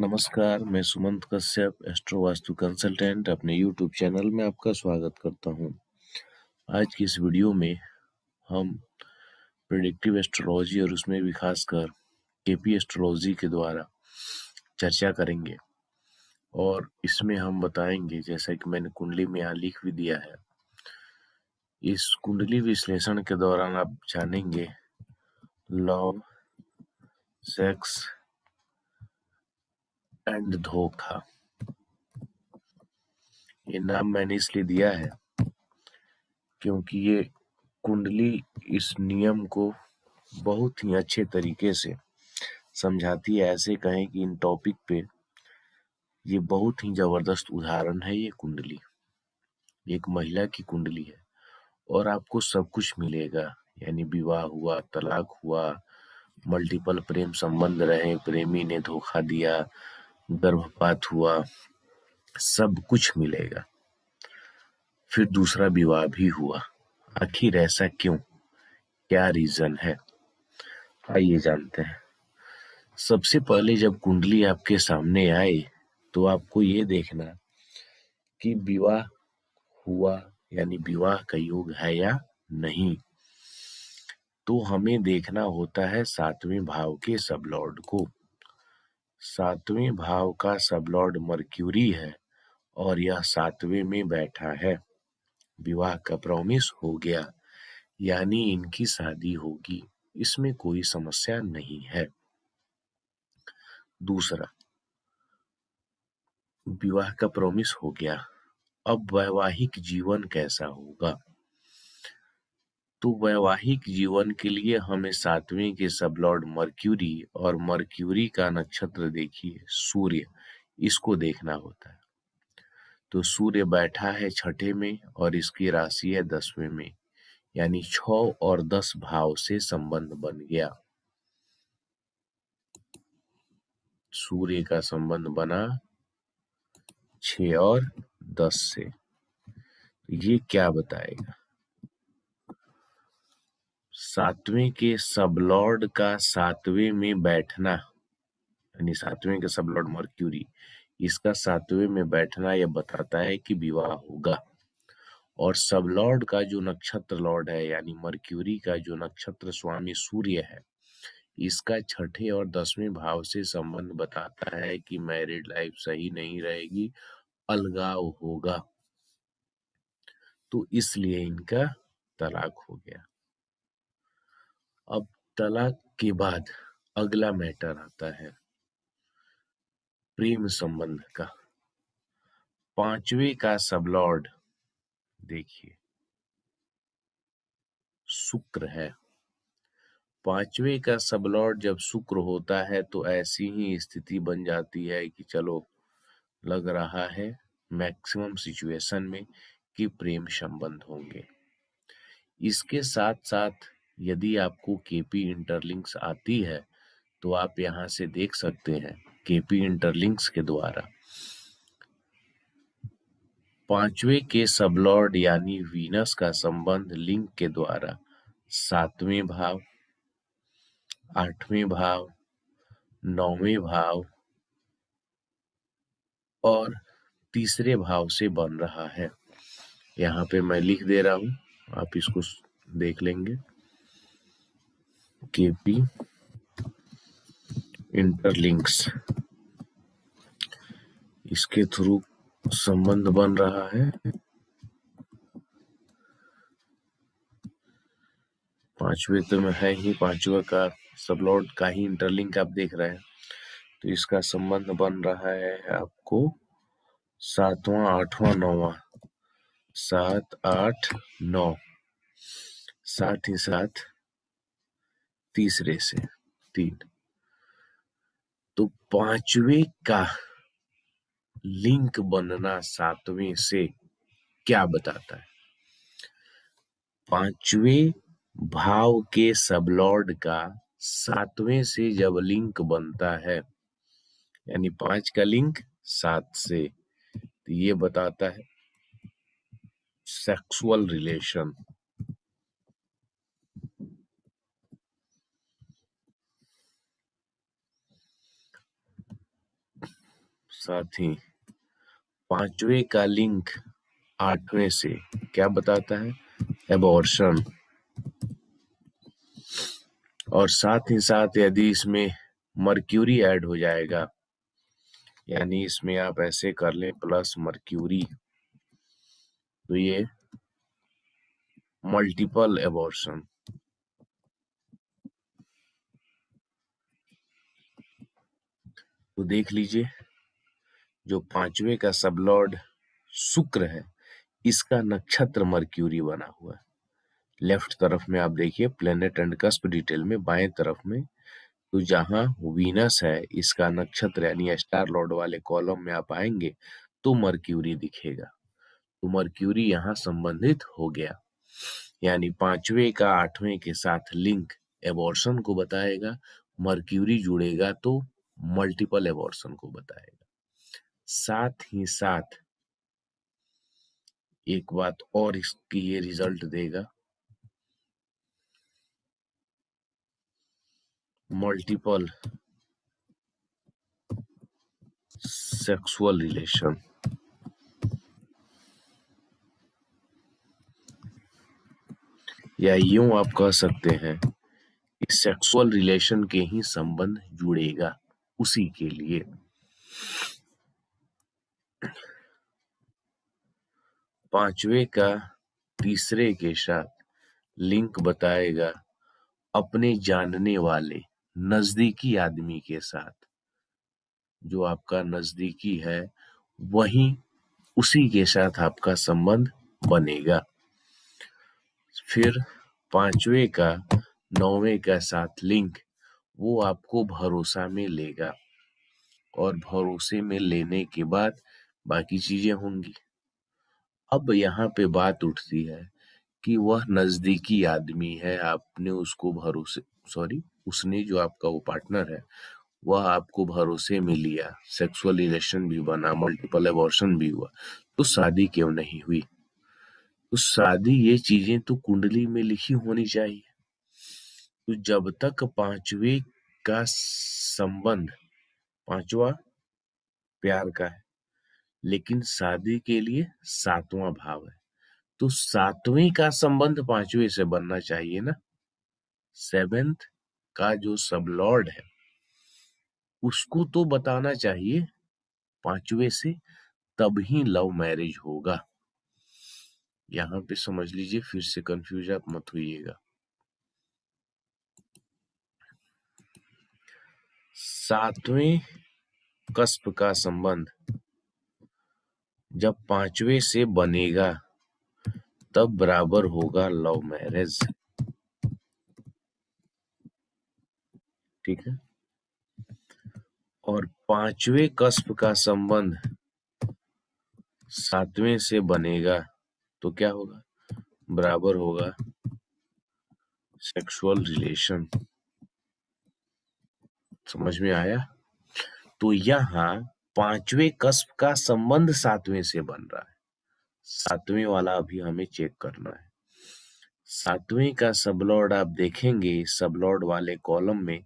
नमस्कार मैं Sumant Kashyap astro Vastu consultant अपने यूट्यूब चैनल में आपका स्वागत करता हूं आज की इस वीडियो में हम प्रिडिक्टिव एस्ट्रोलॉजी और उसमें भी खासकर के पी एस्ट्रोलॉजी के द्वारा चर्चा करेंगे और इसमें हम बताएंगे जैसा कि मैंने कुंडली में यहाँ लिख भी दिया है इस कुंडली विश्लेषण के दौरान आप जानेंगे लव सेक्स एंड धोखा ये नाम मैंने इसलिए दिया है क्योंकि ये कुंडली इस नियम को बहुत ही अच्छे तरीके से समझाती है ऐसे कहें कि इन टॉपिक पे ये बहुत ही जबरदस्त उदाहरण है ये कुंडली एक महिला की कुंडली है और आपको सब कुछ मिलेगा यानी विवाह हुआ तलाक हुआ मल्टीपल प्रेम संबंध रहे प्रेमी ने धोखा दिया गर्भपात हुआ सब कुछ मिलेगा फिर दूसरा विवाह भी हुआ आखिर ऐसा क्यों क्या रीजन है आइए जानते हैं सबसे पहले जब कुंडली आपके सामने आए तो आपको ये देखना कि विवाह हुआ यानी विवाह का योग है या नहीं तो हमें देखना होता है सातवें भाव के सब लॉर्ड को सातवें भाव का सबलॉर्ड मर्क्यूरी है और यह सातवें में बैठा है विवाह का प्रॉमिस हो गया यानी इनकी शादी होगी इसमें कोई समस्या नहीं है दूसरा विवाह का प्रॉमिस हो गया अब वैवाहिक जीवन कैसा होगा तो वैवाहिक जीवन के लिए हमें सातवें के सब लॉर्ड मर्क्यूरी और मर्क्यूरी का नक्षत्र देखिए सूर्य इसको देखना होता है तो सूर्य बैठा है छठे में और इसकी राशि है दसवें में यानी छ और दस भाव से संबंध बन गया सूर्य का संबंध बना छ और दस से तो ये क्या बताएगा सातवें के लॉर्ड का सातवें में बैठना यानी सातवें के लॉर्ड मर्क्यूरी इसका सातवें में बैठना यह बताता है कि विवाह होगा और सबलॉर्ड का जो नक्षत्र लॉर्ड है यानी मर्क्यूरी का जो नक्षत्र स्वामी सूर्य है इसका छठे और दसवें भाव से संबंध बताता है कि मैरिड लाइफ सही नहीं रहेगी अलगाव होगा तो इसलिए इनका तलाक हो गया अब तलाक के बाद अगला मैटर आता है प्रेम संबंध का पांचवे का सबलॉर्ड देखिए शुक्र है पांचवे का सबलॉर्ड जब शुक्र होता है तो ऐसी ही स्थिति बन जाती है कि चलो लग रहा है मैक्सिमम सिचुएशन में कि प्रेम संबंध होंगे इसके साथ साथ यदि आपको केपी इंटरलिंक्स आती है तो आप यहाँ से देख सकते हैं केपी इंटरलिंक्स के द्वारा पांचवे के सबलॉर्ड यानी वीनस का संबंध लिंक के द्वारा सातवें भाव आठवें भाव नौवें भाव और तीसरे भाव से बन रहा है यहाँ पे मैं लिख दे रहा हूँ आप इसको देख लेंगे kp इंटरलिंक्स इसके थ्रू संबंध बन रहा है पांचवे तो में है ही पांचवा का सबलॉट का ही इंटरलिंक आप देख रहे हैं तो इसका संबंध बन रहा है आपको सातवां आठवां नौवा सात आठ नौ साथ ही साथ तीसरे से तीन तो पांचवे का लिंक बनना सातवें से क्या बताता है पांचवे भाव के सबलॉर्ड का सातवें से जब लिंक बनता है यानी पांच का लिंक सात से तो ये बताता है सेक्सुअल रिलेशन साथी पांचवे का लिंक आठवें से क्या बताता है एबॉर्शन और साथ ही साथ यदि इसमें मर्क्यूरी ऐड हो जाएगा यानी इसमें आप ऐसे कर लें प्लस मर्क्यूरी तो ये मल्टीपल एबॉर्शन तो देख लीजिए जो पांचवे का सबलॉर्ड शुक्र है इसका नक्षत्र मर्क्यूरी बना हुआ है लेफ्ट तरफ में आप देखिए प्लेनेट एंड कस्प डिटेल में बाएं तरफ में तो जहां वीनस है इसका नक्षत्र यानी स्टार लॉर्ड वाले कॉलम में आप आएंगे तो मर्क्यूरी दिखेगा तो मर्क्यूरी यहाँ संबंधित हो गया यानी पांचवे का आठवें के साथ लिंक एबॉर्शन को बताएगा मर्क्यूरी जुड़ेगा तो मल्टीपल एबॉर्शन को बताएगा साथ ही साथ एक बात और इसकी ये रिजल्ट देगा मल्टीपल सेक्सुअल रिलेशन या यूं आप कह सकते हैं कि सेक्सुअल रिलेशन के ही संबंध जुड़ेगा उसी के लिए पांचवे का तीसरे के साथ लिंक बताएगा अपने जानने वाले नजदीकी आदमी के साथ जो आपका नजदीकी है वही उसी के साथ आपका संबंध बनेगा फिर पांचवे का नौवे का साथ लिंक वो आपको भरोसा में लेगा और भरोसे में लेने के बाद बाकी चीजें होंगी अब यहाँ पे बात उठती है कि वह नजदीकी आदमी है आपने उसको भरोसे सॉरी उसने जो आपका वो पार्टनर है वह आपको भरोसे में लिया सेक्सुअल रिलेशन भी बना मल्टीपल एबॉर्शन भी हुआ तो शादी क्यों नहीं हुई तो शादी ये चीजें तो कुंडली में लिखी होनी चाहिए तो जब तक पांचवे का संबंध पांचवा प्यार का है लेकिन शादी के लिए सातवां भाव है तो सातवीं का संबंध पांचवे से बनना चाहिए ना सेवेंथ का जो सब लॉर्ड है उसको तो बताना चाहिए पांचवे से तब ही लव मैरिज होगा यहाँ पे समझ लीजिए फिर से कंफ्यूज आप मत होइएगा सातवें कस्प का संबंध जब पांचवे से बनेगा तब बराबर होगा लव मैरिज ठीक है और पांचवे कस्ब का संबंध सातवें से बनेगा तो क्या होगा बराबर होगा सेक्सुअल रिलेशन समझ में आया तो यहां पांचवें कस्ब का संबंध सातवें से बन रहा है सातवें वाला अभी हमें चेक करना है सातवें का सबलॉर्ड आप देखेंगे सबलॉर्ड वाले कॉलम में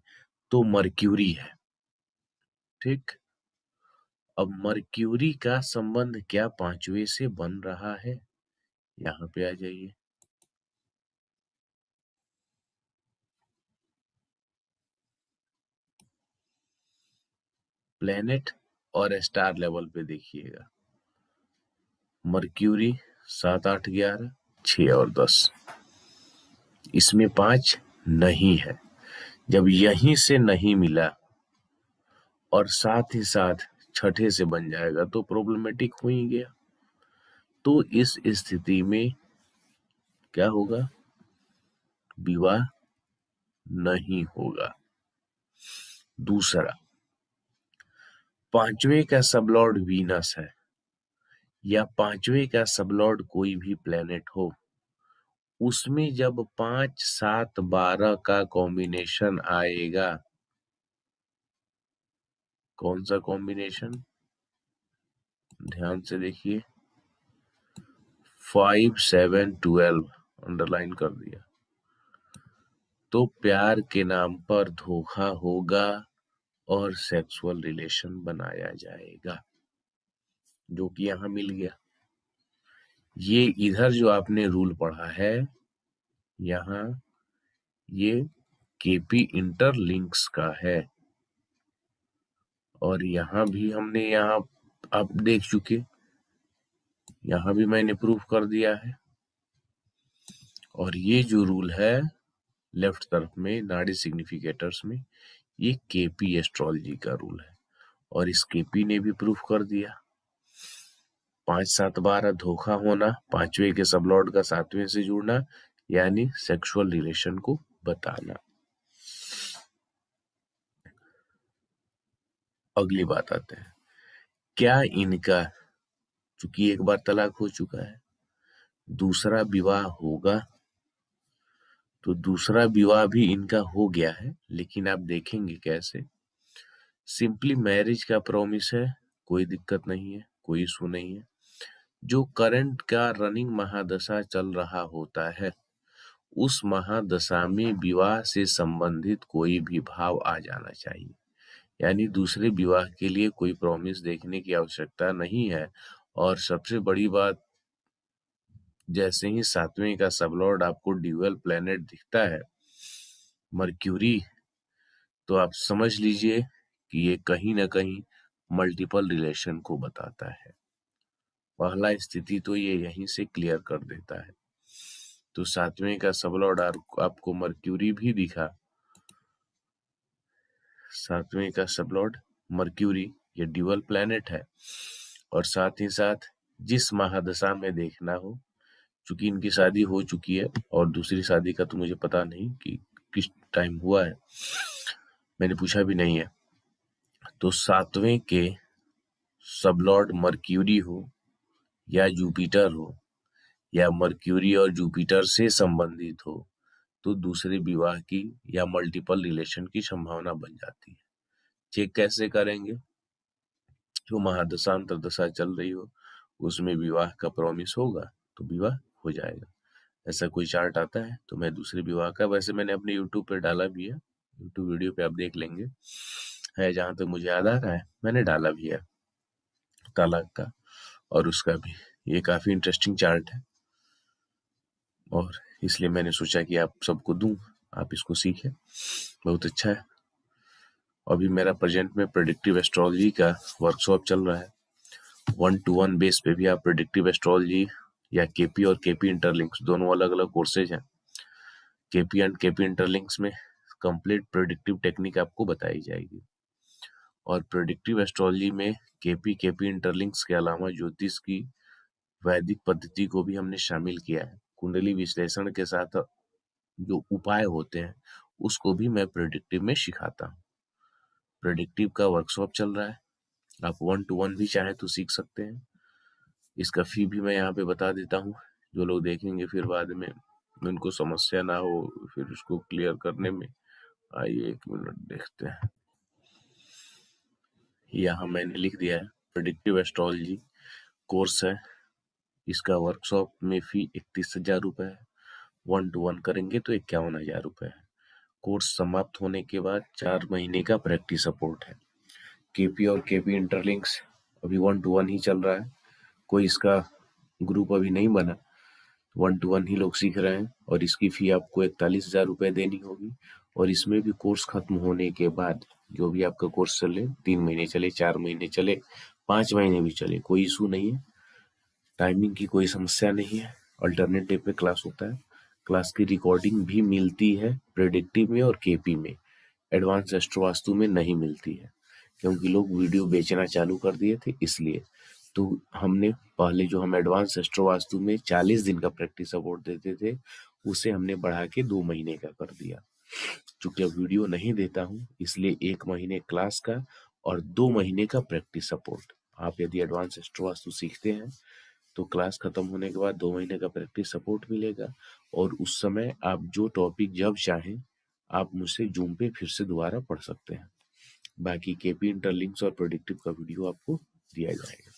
तो मर्क्यूरी है ठीक अब मर्क्यूरी का संबंध क्या पांचवें से बन रहा है यहां पे आ जाइए प्लेनेट और स्टार लेवल पे देखिएगा मर्क्यूरी सात आठ ग्यारह छ और दस इसमें पांच नहीं है जब यहीं से नहीं मिला और साथ ही साथ छठे से बन जाएगा तो प्रॉब्लमेटिक हो ही गया तो इस स्थिति में क्या होगा विवाह नहीं होगा दूसरा पांचवे का सबलॉर्ड वीनस है या पांचवे का सबलॉर्ड कोई भी प्लेनेट हो उसमें जब पांच सात बारह का कॉम्बिनेशन आएगा कौन सा कॉम्बिनेशन ध्यान से देखिए फाइव सेवन ट्वेल्व अंडरलाइन कर दिया तो प्यार के नाम पर धोखा होगा और सेक्सुअल रिलेशन बनाया जाएगा जो कि यहां मिल गया ये इधर जो आपने रूल पढ़ा है यहाँ ये केपी इंटरलिंक्स का है और यहाँ भी हमने यहां आप देख चुके यहां भी मैंने प्रूफ कर दिया है और ये जो रूल है लेफ्ट तरफ में नाड़ी सिग्निफिकेटर्स में ये केपी एस्ट्रोलॉजी का रूल है और इस केपी ने भी प्रूफ कर दिया पांच सात बार धोखा होना पांचवे के सब लॉर्ड का सातवें से जुड़ना यानी सेक्सुअल रिलेशन को बताना अगली बात आते हैं क्या इनका चूंकि एक बार तलाक हो चुका है दूसरा विवाह होगा तो दूसरा विवाह भी इनका हो गया है लेकिन आप देखेंगे कैसे सिंपली मैरिज का प्रॉमिस है कोई दिक्कत नहीं है कोई इशू नहीं है जो करंट का रनिंग महादशा चल रहा होता है उस महादशा में विवाह से संबंधित कोई भी भाव आ जाना चाहिए यानी दूसरे विवाह के लिए कोई प्रॉमिस देखने की आवश्यकता नहीं है और सबसे बड़ी बात जैसे ही सातवें का सबलॉर्ड आपको ड्यूअल प्लेनेट दिखता है मर्क्यूरी तो आप समझ लीजिए कि ये कहीं ना कहीं मल्टीपल रिलेशन को बताता है पहला स्थिति तो ये यहीं से क्लियर कर देता है तो सातवें का सबलॉर्ड आपको मर्क्यूरी भी दिखा सातवें का सबलॉर्ड मर्क्यूरी ये ड्यूअल प्लेनेट है और साथ ही साथ जिस महादशा में देखना हो चूंकि इनकी शादी हो चुकी है और दूसरी शादी का तो मुझे पता नहीं कि किस टाइम हुआ है मैंने पूछा भी नहीं है तो सातवें के सबलॉर्ड मर्क्यूरी हो या जुपिटर हो या मर्क्यूरी और जुपिटर से संबंधित हो तो दूसरे विवाह की या मल्टीपल रिलेशन की संभावना बन जाती है चेक कैसे करेंगे जो महादशा अंतरदशा चल रही हो उसमें विवाह का प्रॉमिस होगा तो विवाह हो जाएगा ऐसा कोई चार्ट आता है तो मैं दूसरे विवाह का वैसे मैंने अपने यूट्यूब पर डाला भी है यूट्यूब वीडियो पे आप देख लेंगे है जहाँ तक तो मुझे याद आ रहा है मैंने डाला भी है तालाक का और उसका भी ये काफ़ी इंटरेस्टिंग चार्ट है और इसलिए मैंने सोचा कि आप सबको दूँ आप इसको सीखे बहुत अच्छा है अभी मेरा प्रेजेंट में प्रोडिक्टिव एस्ट्रोलॉजी का वर्कशॉप चल रहा है वन टू वन बेस पे भी आप प्रोडिक्टिव एस्ट्रोलॉजी या केपी और केपी इंटरलिंक्स दोनों अलग अलग कोर्सेज हैं केपी एंड केपी इंटरलिंक्स में कंप्लीट प्रोडिक्टिव टेक्निक आपको बताई जाएगी और प्रोडिक्टिव एस्ट्रोलॉजी में केपी केपी इंटरलिंक्स के अलावा ज्योतिष की वैदिक पद्धति को भी हमने शामिल किया है कुंडली विश्लेषण के साथ जो उपाय होते हैं उसको भी मैं प्रोडिक्टिव में सिखाता हूँ प्रोडिक्टिव का वर्कशॉप चल रहा है आप वन टू वन भी चाहे तो सीख सकते हैं इसका फी भी मैं यहाँ पे बता देता हूँ जो लोग देखेंगे फिर बाद में उनको समस्या ना हो फिर उसको क्लियर करने में आइए एक मिनट देखते हैं यहाँ मैंने लिख दिया है प्रडिक्टिव एस्ट्रोलॉजी कोर्स है इसका वर्कशॉप में फी इकतीस हजार रुपये है वन टू वन करेंगे तो इक्यावन हजार रुपये है कोर्स समाप्त होने के बाद चार महीने का प्रैक्टिस सपोर्ट है केपी और केपी इंटरलिंक्स अभी वन टू वन ही चल रहा है कोई इसका ग्रुप अभी नहीं बना वन टू वन ही लोग सीख रहे हैं और इसकी फी आपको इकतालीस हजार रुपए देनी होगी और इसमें भी कोर्स खत्म होने के बाद जो भी आपका कोर्स चले तीन महीने चले चार महीने चले पांच महीने भी चले कोई इशू नहीं है टाइमिंग की कोई समस्या नहीं है अल्टरनेट डे पे क्लास होता है क्लास की रिकॉर्डिंग भी मिलती है प्रेडिक्टिव में और केपी में एडवांस एस्ट्रोवास्तु में नहीं मिलती है क्योंकि लोग वीडियो बेचना चालू कर दिए थे इसलिए तो हमने पहले जो हम एडवांस एस्ट्रोवास्तु में 40 दिन का प्रैक्टिस सपोर्ट देते थे उसे हमने बढ़ा के दो महीने का कर दिया चूंकि अब वीडियो नहीं देता हूँ इसलिए एक महीने क्लास का और दो महीने का प्रैक्टिस सपोर्ट आप यदि एडवांस वास्तु सीखते हैं तो क्लास खत्म होने के बाद दो महीने का प्रैक्टिस सपोर्ट मिलेगा और उस समय आप जो टॉपिक जब चाहें आप मुझसे जूम पे फिर से दोबारा पढ़ सकते हैं बाकी केपी इंटरलिंक्स और प्रोडिक्टिव का वीडियो आपको दिया जाएगा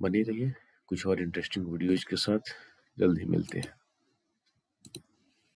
बने रहिए कुछ और इंटरेस्टिंग वीडियोज के साथ जल्द ही मिलते हैं